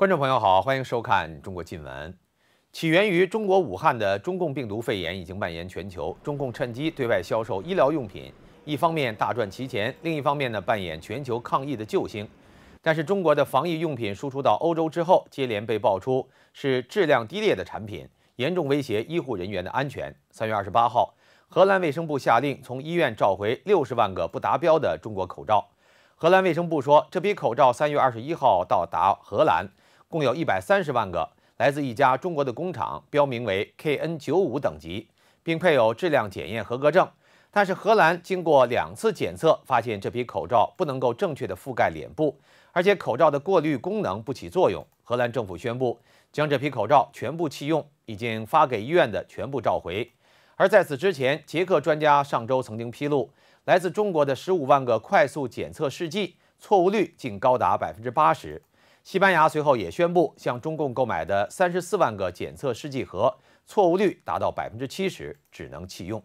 观众朋友好，欢迎收看《中国新闻》。起源于中国武汉的中共病毒肺炎已经蔓延全球，中共趁机对外销售医疗用品，一方面大赚其钱，另一方面呢扮演全球抗疫的救星。但是中国的防疫用品输出到欧洲之后，接连被爆出是质量低劣的产品，严重威胁医护人员的安全。三月二十八号，荷兰卫生部下令从医院召回六十万个不达标的中国口罩。荷兰卫生部说，这批口罩三月二十一号到达荷兰。共有一百三十万个来自一家中国的工厂，标明为 KN95 等级，并配有质量检验合格证。但是，荷兰经过两次检测，发现这批口罩不能够正确的覆盖脸部，而且口罩的过滤功能不起作用。荷兰政府宣布将这批口罩全部弃用，已经发给医院的全部召回。而在此之前，捷克专家上周曾经披露，来自中国的十五万个快速检测试剂错误率竟高达百分之八十。西班牙随后也宣布，向中共购买的三十四万个检测试剂盒错误率达到百分之七十，只能弃用。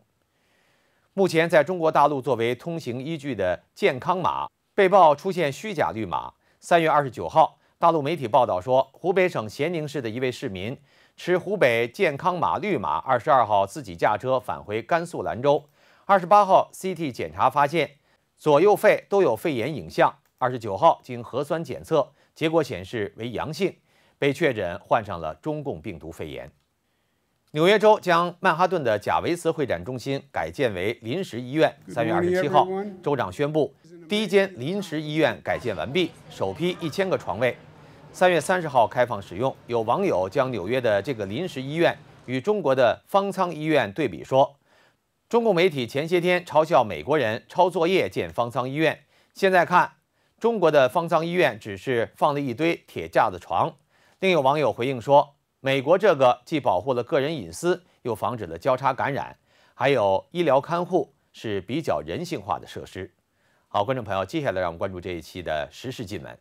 目前，在中国大陆作为通行依据的健康码被曝出现虚假绿码。三月二十九号，大陆媒体报道说，湖北省咸宁市的一位市民持湖北健康码绿码，二十二号自己驾车返回甘肃兰州，二十八号 CT 检查发现左右肺都有肺炎影像。二十九号，经核酸检测结果显示为阳性，被确诊患上了中共病毒肺炎。纽约州将曼哈顿的贾维斯会展中心改建为临时医院。三月二十七号，州长宣布第一间临时医院改建完毕，首批一千个床位，三月三十号开放使用。有网友将纽约的这个临时医院与中国的方舱医院对比，说中共媒体前些天嘲笑美国人抄作业建方舱医院，现在看。中国的方舱医院只是放了一堆铁架子床，另有网友回应说，美国这个既保护了个人隐私，又防止了交叉感染，还有医疗看护是比较人性化的设施。好，观众朋友，接下来让我们关注这一期的时事新闻。